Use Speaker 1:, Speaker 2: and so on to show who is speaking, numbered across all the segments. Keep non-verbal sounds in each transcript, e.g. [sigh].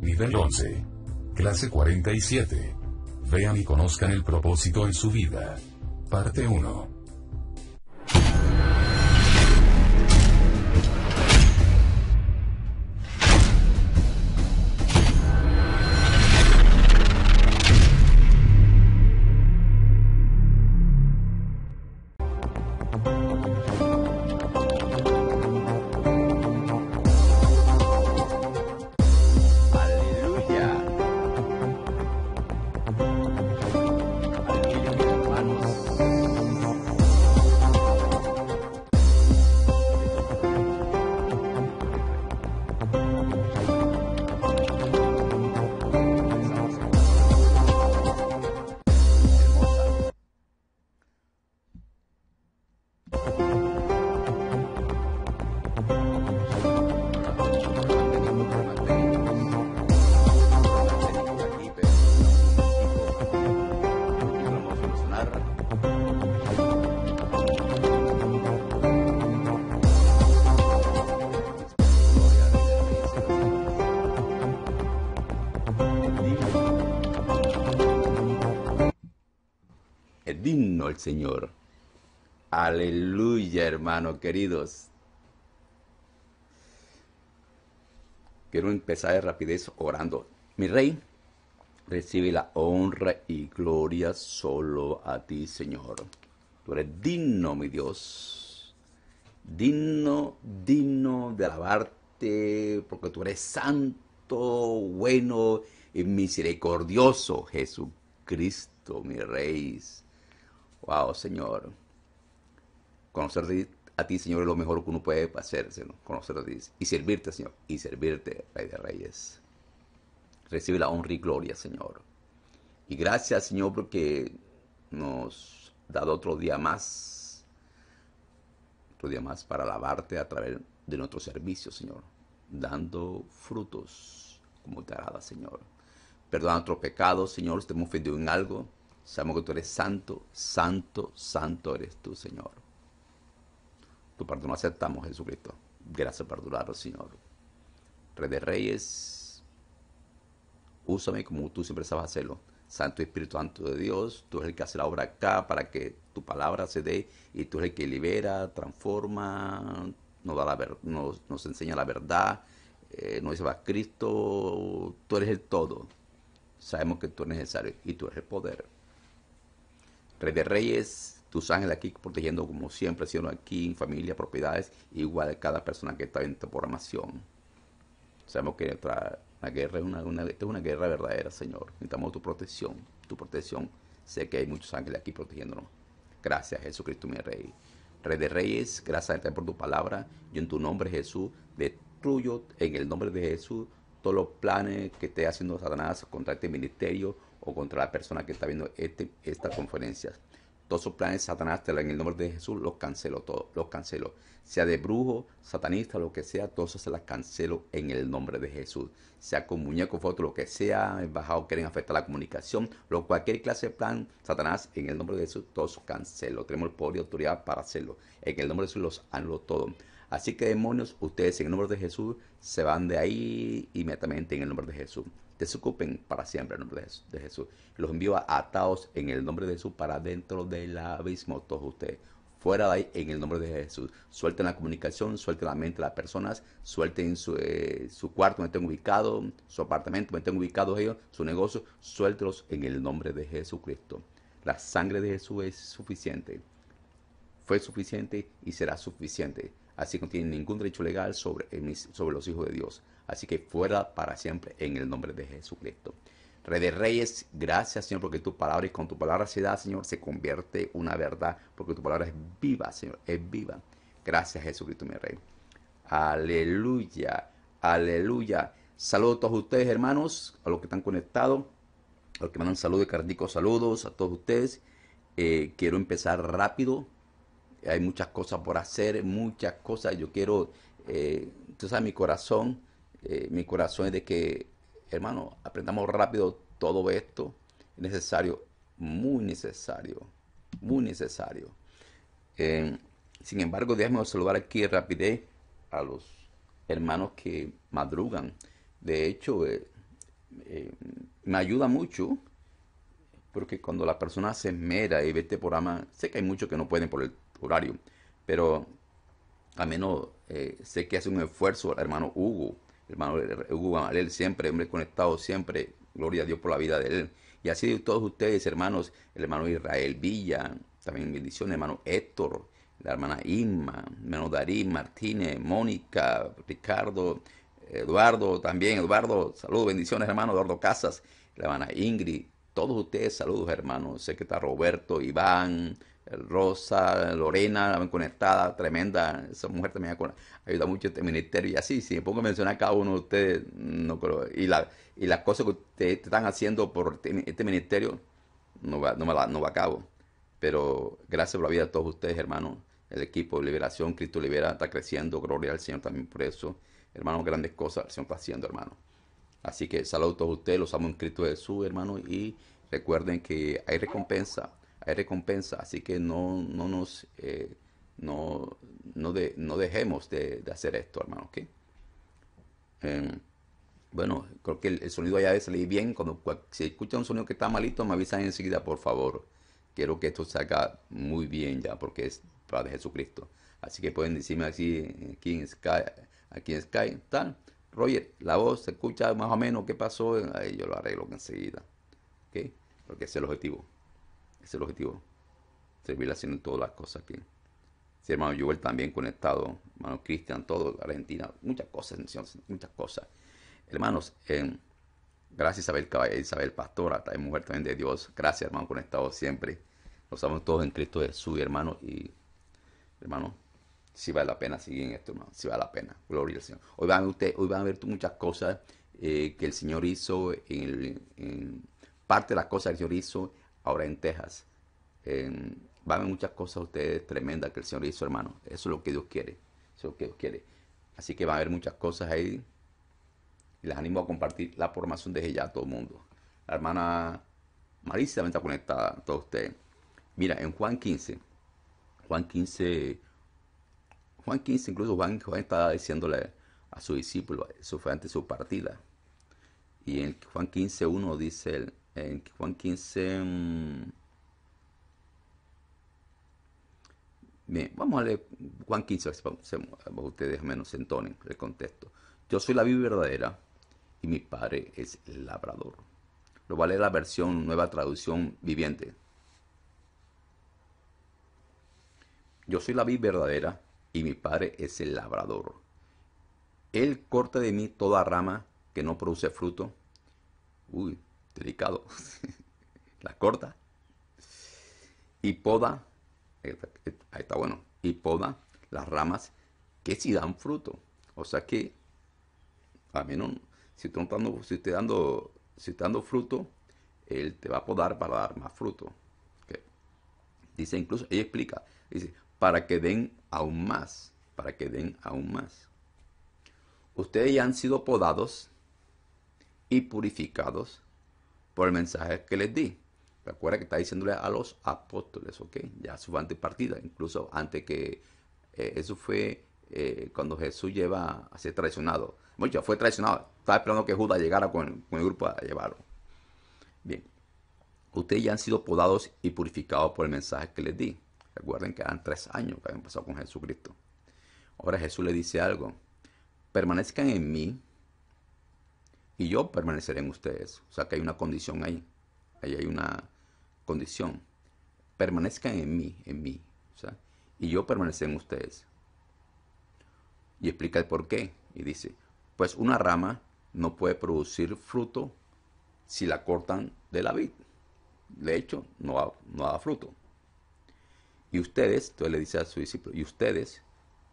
Speaker 1: Nivel 11. Clase 47. Vean y conozcan el propósito en su vida. Parte 1. digno el Señor. Aleluya, hermanos queridos. Quiero empezar de rapidez orando. Mi rey, recibe la honra y gloria solo a ti, Señor. Tú eres digno, mi Dios. Digno, digno de alabarte, porque tú eres santo, bueno y misericordioso, Jesucristo, mi Rey. Wow, Señor. conocer a ti, Señor, es lo mejor que uno puede hacer, Señor. conocer a ti y servirte, Señor. Y servirte, Rey de Reyes. Recibe la honra y gloria, Señor. Y gracias, Señor, porque nos ha dado otro día más. Otro día más para alabarte a través de nuestro servicio, Señor. Dando frutos como te agrada, Señor. Perdona nuestros pecados, Señor, si te en algo Sabemos que tú eres santo, santo, santo eres tú, Señor. Tu perdón aceptamos, Jesucristo. Gracias por tu Señor. Rey de Reyes, úsame como tú siempre sabes hacerlo. Santo Espíritu Santo de Dios, tú eres el que hace la obra acá para que tu palabra se dé y tú eres el que libera, transforma, nos, ver nos, nos, enseña la verdad, eh, nos dice a Cristo, tú eres el todo. Sabemos que tú eres necesario y tú eres el poder. Rey de Reyes, tus ángeles aquí protegiendo como siempre, siendo aquí, en familia, propiedades, igual cada persona que está en tu programación. Sabemos que nuestra, la guerra es una, es una guerra verdadera, Señor. Necesitamos tu protección, tu protección. Sé que hay muchos ángeles aquí protegiéndonos. Gracias, Jesucristo, mi Rey. Rey de Reyes, gracias por tu palabra. Yo en tu nombre, Jesús, destruyo en el nombre de Jesús todos los planes que esté haciendo Satanás contra este ministerio o contra la persona que está viendo este, estas conferencias. Todos sus planes Satanás, en el nombre de Jesús, los cancelo todos, los cancelo. Sea de brujo, satanista, lo que sea, todos se las cancelo en el nombre de Jesús. Sea con muñeco, foto, lo que sea, embajado, quieren afectar la comunicación, lo, cualquier clase de plan, Satanás, en el nombre de Jesús, todos cancelo. Tenemos el poder y autoridad para hacerlo. En el nombre de Jesús los anulo todos. Así que demonios, ustedes en el nombre de Jesús se van de ahí inmediatamente en el nombre de Jesús. Desocupen para siempre en el nombre de Jesús. Los envío atados en el nombre de Jesús para dentro del abismo, todos ustedes. Fuera de ahí en el nombre de Jesús. Suelten la comunicación, suelten la mente de las personas, suelten su, eh, su cuarto, donde estén ubicado, su apartamento, donde estén ubicados ellos, su negocio, suéltelos en el nombre de Jesucristo. La sangre de Jesús es suficiente. Fue suficiente y será suficiente así que no tienen ningún derecho legal sobre, sobre los hijos de Dios. Así que fuera para siempre en el nombre de Jesucristo. Rey de Reyes, gracias Señor, porque tu palabra y con tu palabra se da, Señor, se convierte una verdad, porque tu palabra es viva, Señor, es viva. Gracias Jesucristo, mi Rey. Aleluya, aleluya. Saludos a todos ustedes, hermanos, a los que están conectados, a los que mandan saludos, cardicos saludos a todos ustedes. Eh, quiero empezar rápido hay muchas cosas por hacer, muchas cosas. Yo quiero, eh, tú sabes, mi corazón, eh, mi corazón es de que, hermano, aprendamos rápido todo esto. Es necesario, muy necesario, muy necesario. Eh, sin embargo, déjame saludar aquí rapidez a los hermanos que madrugan. De hecho, eh, me ayuda mucho porque cuando la persona se esmera y ve este programa, sé que hay muchos que no pueden por el horario, pero a menos eh, sé que hace un esfuerzo el hermano Hugo, el hermano eh, Hugo Gamalel, siempre, hombre conectado, siempre, gloria a Dios por la vida de él. Y así de todos ustedes, hermanos, el hermano Israel Villa, también bendiciones, hermano Héctor, la hermana Inma, hermano Darín Martínez, Mónica, Ricardo, Eduardo también, Eduardo, saludos, bendiciones, hermano Eduardo Casas, la hermana Ingrid, todos ustedes, saludos, hermanos, sé que está Roberto, Iván, Rosa, Lorena, conectada, tremenda. Esa mujer también ayuda mucho este ministerio. Y así, si me pongo a mencionar a cada uno de ustedes, no Y, y las cosas que ustedes están haciendo por este, este, ministerio, no va, no, no va a cabo. Pero gracias por la vida de todos ustedes, hermanos. El equipo de Liberación, Cristo Libera, está creciendo. Gloria al Señor también por eso. Hermanos, grandes cosas el Señor está haciendo, hermano. Así que saludos a todos ustedes, los amo en Cristo Jesús, hermano. Y recuerden que hay recompensa hay recompensa, así que no, no nos... Eh, no, dejemos de, hacer esto, hermano. Em, bueno, creo que el, sonido ya debe salir bien. Cuando si escucha un sonido que está malito, me avisan enseguida, por favor. Quiero que esto salga muy bien ya, porque es de Jesucristo. Así que pueden decirme así, aquí en Sky, aquí en Sky, tal. Roger, la voz se escucha más o menos, ¿qué pasó? Ahí yo lo arreglo enseguida. ¿Ok? Porque ese es el objetivo es el objetivo. Servir haciendo todas las cosas que Sí, hermano Joel también conectado, hermano Cristian, todo, Argentina, muchas cosas, muchas cosas. Hermanos, eh, gracias Isabel, Isabel Pastora, mujer también de Dios. Gracias, hermano, conectado siempre. Nos amamos todos en Cristo Jesús, hermano. Y, hermano, si vale la pena seguir en esto, hermano, si vale la pena. Gloria al Señor. Hoy van, usted, hoy van a ver tú muchas cosas eh, que el Señor hizo, en, parte de las cosas que el Señor hizo ahora en Texas. va a haber muchas cosas ustedes tremendas que el Señor hizo, hermano. Eso es lo que Dios quiere. Eso es lo que Dios quiere. Así que va a haber muchas cosas ahí. Y les animo a compartir la formación de ella a todo el mundo. La hermana Marisa también está conectada a todos ustedes. Mira, en Juan 15, Juan 15, Juan 15, incluso Juan, Juan estaba diciéndole a su discípulo, eso fue antes de su partida. Y en Juan 15, 1 dice el en Juan 15. Mm, bien, vamos a leer Juan 15, ustedes menos entonen el contexto. Yo soy la vid verdadera y mi padre es el labrador. Lo vale la versión nueva traducción viviente. Yo soy la vid verdadera y mi padre es el labrador. Él corta de mí toda rama que no produce fruto. Uy, delicado, [laughs] la corta, y poda, eh, eh, ahí está bueno, y poda las ramas que si dan fruto. O sea que, a menos si tú dando, si te dando, si dando fruto, él te va a podar para dar más fruto. Dice incluso, ella explica, dice, para que den aún más, para que den aún más. Ustedes ya han sido podados y purificados por el mensaje que les di. Recuerda que está diciéndole a los apóstoles, ¿ok? Ya su antepartida. incluso antes que eh, eso fue eh, cuando Jesús lleva a ser traicionado. mucho fue traicionado, estaba esperando que Judas llegara con, con el grupo a llevarlo. Bien, ustedes ya han sido podados y purificados por el mensaje que les di. Recuerden que eran tres años que habían pasado con Jesucristo. Ahora Jesús le dice algo. Permanezcan en mí y yo permaneceré en ustedes. O sea que hay una condición ahí. Ahí hay una condición. Permanezcan en mí, en mí. y yo permaneceré en ustedes. Y explica el por qué. Y dice, pues una rama no puede producir fruto si la cortan de la vid. De hecho, no, no da fruto. Y ustedes, entonces le dice a su discípulo, y ustedes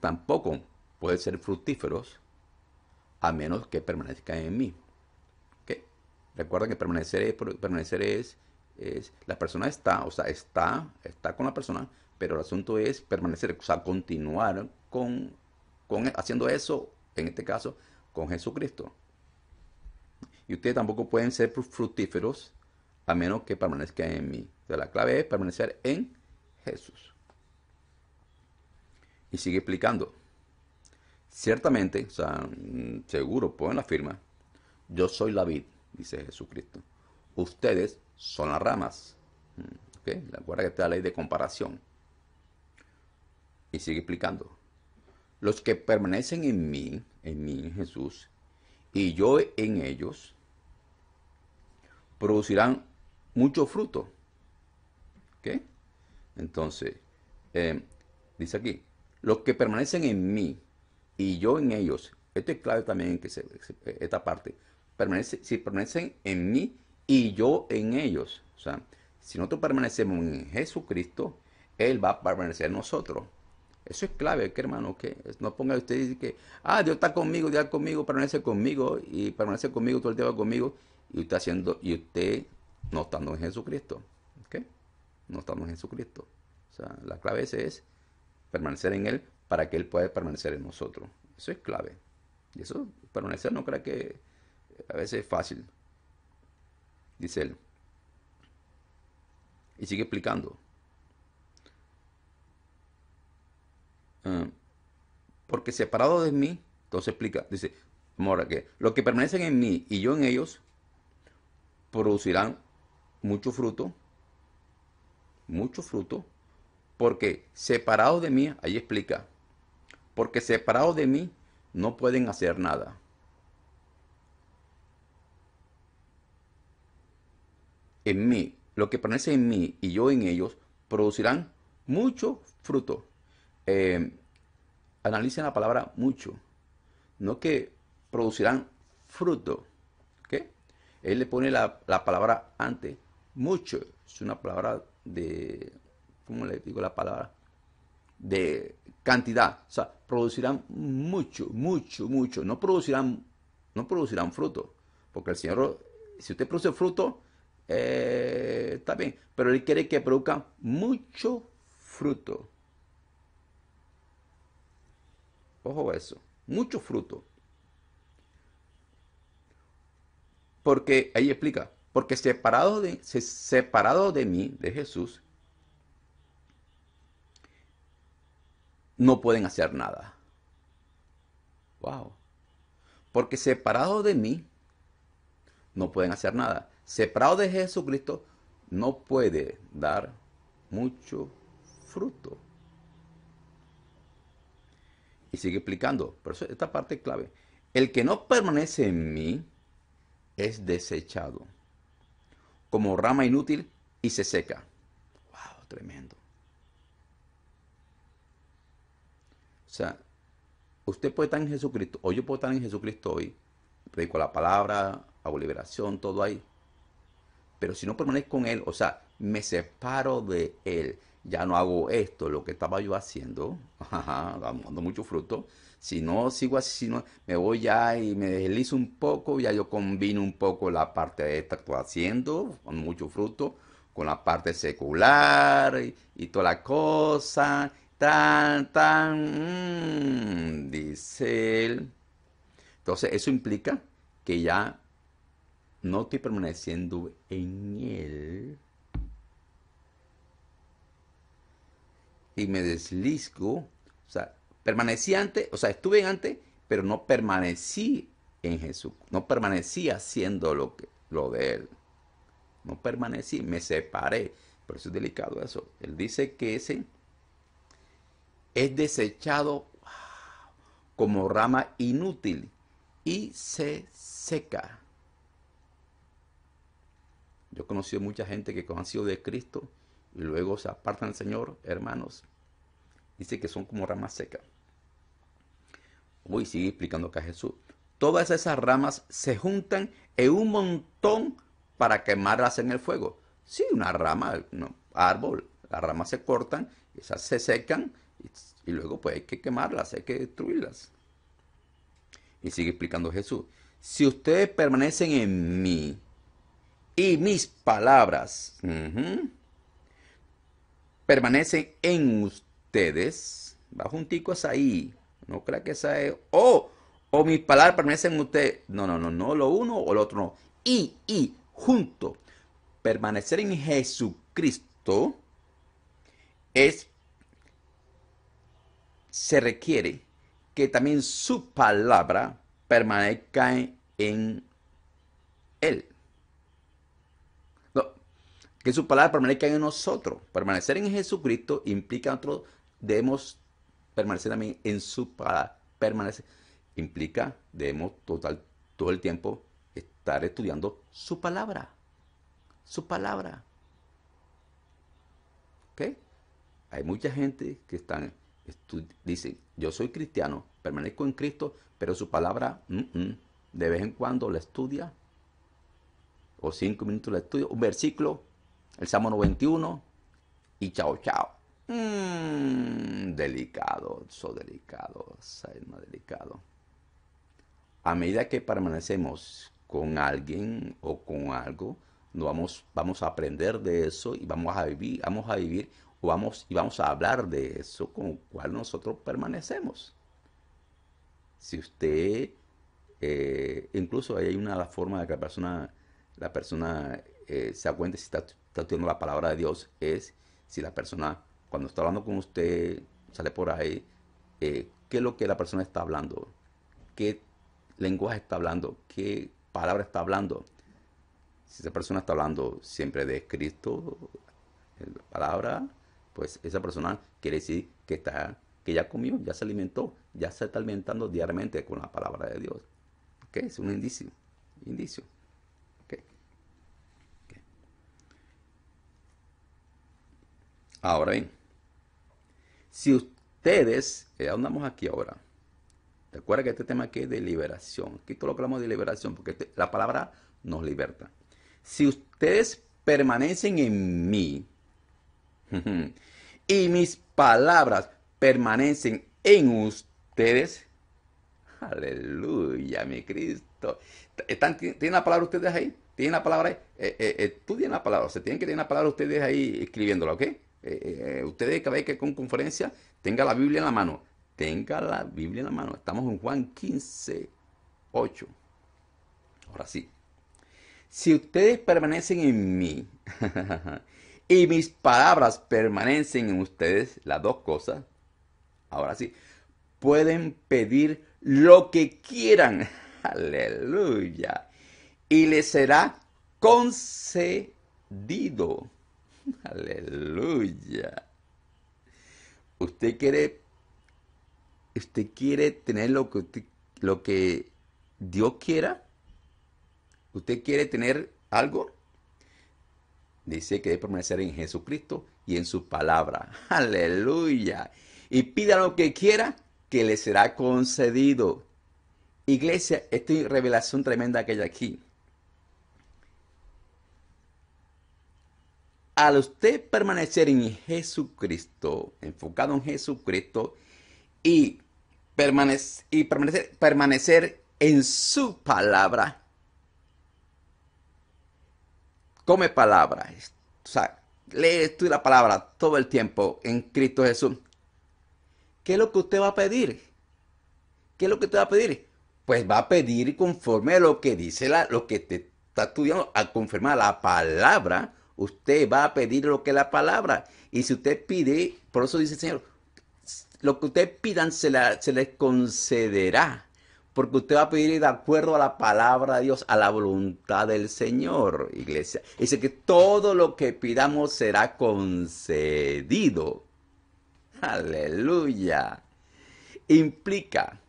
Speaker 1: tampoco pueden ser fructíferos a menos que permanezcan en mí. Recuerden que permanecer es, permanecer es, la persona está, o sea, está, está con la persona, pero el asunto es permanecer, o sea, continuar con, con haciendo eso, en este caso, con Jesucristo. Y ustedes tampoco pueden ser fructíferos a menos que permanezcan en mí. la clave es permanecer en Jesús. Y sigue explicando. Ciertamente, o sea, mm, seguro, pueden la firma, yo soy la vid dice Jesucristo. Ustedes son las ramas. Mm, ¿Okay? Recuerda que está la ley de comparación. Y sigue explicando. Los que permanecen en mí, en mí, en Jesús, y yo en ellos, producirán mucho fruto. ¿Ok? Entonces, eh, dice aquí, los que permanecen en mí y yo en ellos, esto es clave también que esta parte, permanece, si permanecen en mí y yo en ellos. O sea, si nosotros permanecemos en Jesucristo, Él va a permanecer en nosotros. Eso es clave, que hermano, que no ponga usted dice que, ah, Dios está conmigo, Dios está conmigo, permanece conmigo y permanece conmigo, todo el tiempo conmigo, y usted haciendo, y usted no estando en Jesucristo. ¿Ok? No estamos en Jesucristo. O sea, la clave es permanecer en Él para que Él pueda permanecer en nosotros. Eso es clave. Y eso, permanecer, no crea que a veces es fácil, dice él. Y sigue explicando. Ah, porque separado de mí, entonces explica, dice, Mora, que los que permanecen en mí y yo en ellos producirán mucho fruto, mucho fruto, porque separado de mí, ahí explica, porque separado de mí no pueden hacer nada. en mí, lo que permanece en mí y yo en ellos, producirán mucho fruto. Em, analicen la palabra mucho, no que producirán fruto. Él le pone la, palabra antes, mucho. Es una palabra de, ¿cómo le digo la palabra? De cantidad. O sea, producirán mucho, mucho, mucho. No producirán, no producirán fruto. Porque el Señor, si usted produce fruto, eh, está bien, pero Él quiere que produzca mucho fruto. Ojo a eso, mucho fruto. Porque ahí explica, porque separado de, separado de mí, de Jesús, no pueden hacer nada. Wow. Porque separado de mí, no pueden hacer nada. Separado de Jesucristo, no puede dar mucho fruto. Y sigue explicando, pero esta parte es clave. El que no permanece en mí es desechado como rama inútil y se seca. ¡Wow! Tremendo. O sea, usted puede estar en Jesucristo, o yo puedo estar en Jesucristo hoy, predico la palabra, hago liberación, todo ahí. Pero si no permanezco con Él, o sea, me separo de Él, ya no hago esto, lo que estaba yo haciendo, [laughs] ajá, dando mucho fruto. Si no sigo así, si no, me voy ya y me deslizo un poco, ya yo combino un poco la parte de esta que estoy haciendo, con mucho fruto, con la parte secular y, y toda la cosa, tan, tan, mm, dice él. Entonces, eso implica que ya no estoy permaneciendo en él y me deslizco. o sea, permanecí antes, o sea, estuve antes, pero no permanecí en Jesús, no permanecí haciendo lo, lo de él, no permanecí, me separé, por eso es delicado eso, él dice que ese es desechado ah, como rama inútil y se seca. Yo he conocido mucha gente que han sido de Cristo y luego se apartan del Señor, hermanos. Dice que son como ramas secas. Uy, sigue explicando acá Jesús. Todas esas ramas se juntan en un montón para quemarlas en el fuego. Sí, una rama, un árbol, las ramas se cortan, esas se secan y, luego pues hay que quemarlas, hay que destruirlas. Y sigue explicando Jesús. Si ustedes permanecen en mí y mis palabras permanecen en ustedes, va junticos ahí, no crea que esa es, o, o mis palabras permanecen en ustedes, no, no, no, no, lo uno o lo otro no, y, y, junto, permanecer en Jesucristo es, se requiere que también su palabra permanezca en él que su palabra permanezca en nosotros. Permanecer en Jesucristo implica nosotros debemos permanecer también en su palabra. Permanecer implica debemos todo el tiempo estar estudiando su palabra. Su palabra. ¿Ok? Hay mucha gente que están yo soy cristiano, permanezco en Cristo, pero su palabra de vez en cuando la estudia o cinco minutos la estudia, un versículo el Salmo 91 y chao, chao. Mm, delicado, so delicado, delicado. A medida que permanecemos con alguien o con algo, vamos, vamos a aprender de eso y vamos a vivir, vamos a vivir o vamos, y vamos a hablar de eso con cual nosotros permanecemos. Si usted, eh, incluso hay una forma de que la persona, la persona eh, se acuente si está está la palabra de Dios es si la persona, cuando está hablando con usted, sale por ahí, eh, qué es lo que la persona está hablando, qué lenguaje está hablando, qué palabra está hablando. Si esa persona está hablando siempre de Cristo, la palabra, pues esa persona quiere decir que está que ya comió, ya se alimentó, ya se está alimentando diariamente con la palabra de Dios. que Es un indicio, indicio. Ahora bien, si ustedes, eh, andamos aquí ahora, recuerda que este tema aquí es de liberación, aquí todo lo que hablamos de liberación, porque este, la palabra nos liberta. Si ustedes permanecen en mí [laughs] y mis palabras permanecen en ustedes, aleluya, mi Cristo. ¿Tienen la palabra ustedes ahí? ¿Tienen la palabra ahí? Eh, eh, eh la palabra, o tienen que tener la palabra ustedes ahí escribiéndola, ¿ok? Eh, eh, eh, ustedes cada vez que con conferencia tenga la Biblia en la mano, tenga la Biblia en la mano. Estamos en Juan 15, 8. Ahora sí. Si ustedes permanecen en mí [laughs] y mis palabras permanecen en ustedes, las dos cosas, ahora sí, pueden pedir lo que quieran. [laughs] Aleluya. Y les será concedido. [laughs] Aleluya. Usted quiere, usted quiere tener lo que, lo que Dios quiera. Usted quiere tener algo. Dice que debe permanecer en Jesucristo y en su palabra. [laughs] Aleluya. Y pida lo que quiera, que le será concedido. Iglesia, esta revelación tremenda que hay aquí. al usted permanecer en Jesucristo, enfocado en Jesucristo y, y permanecer, permanecer en su palabra, come palabra, o sea, lee estudia la palabra todo el tiempo en Cristo Jesús. ¿Qué es lo que usted va a pedir? ¿Qué es lo que usted va a pedir? Pues va a pedir conforme a lo que dice la, lo que te está estudiando, a confirmar la palabra Usted va a pedir lo que es la palabra. Y si usted pide, por eso dice el Señor, lo que usted pidan se, se les concederá. Porque usted va a pedir de acuerdo a la palabra de Dios, a la voluntad del Señor, iglesia. Dice que todo lo que pidamos será concedido. Aleluya. Implica,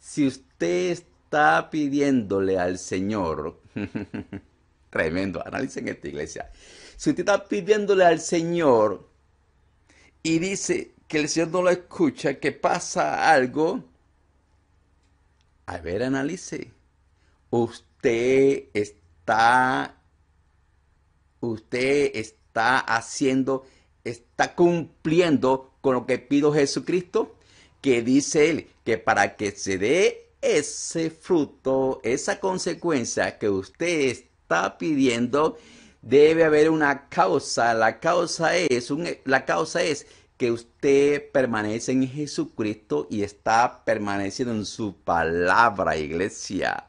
Speaker 1: si usted está pidiéndole al Señor [laughs] Tremendo. Analicen esta iglesia. Si usted está pidiéndole al Señor y dice que el Señor no lo escucha, que pasa algo, a ver, analice. Usted está, usted está haciendo, está cumpliendo con lo que pido Jesucristo, que dice él que para que se dé ese fruto, esa consecuencia que usted está pidiendo, debe haber una causa. La causa es, la causa es que usted permanece en Jesucristo y está permaneciendo en su palabra, iglesia.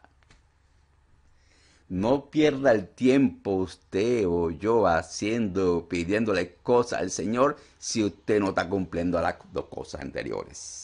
Speaker 1: No pierda el tiempo usted o yo haciendo, pidiéndole cosas al Señor si usted no está cumpliendo las dos cosas anteriores.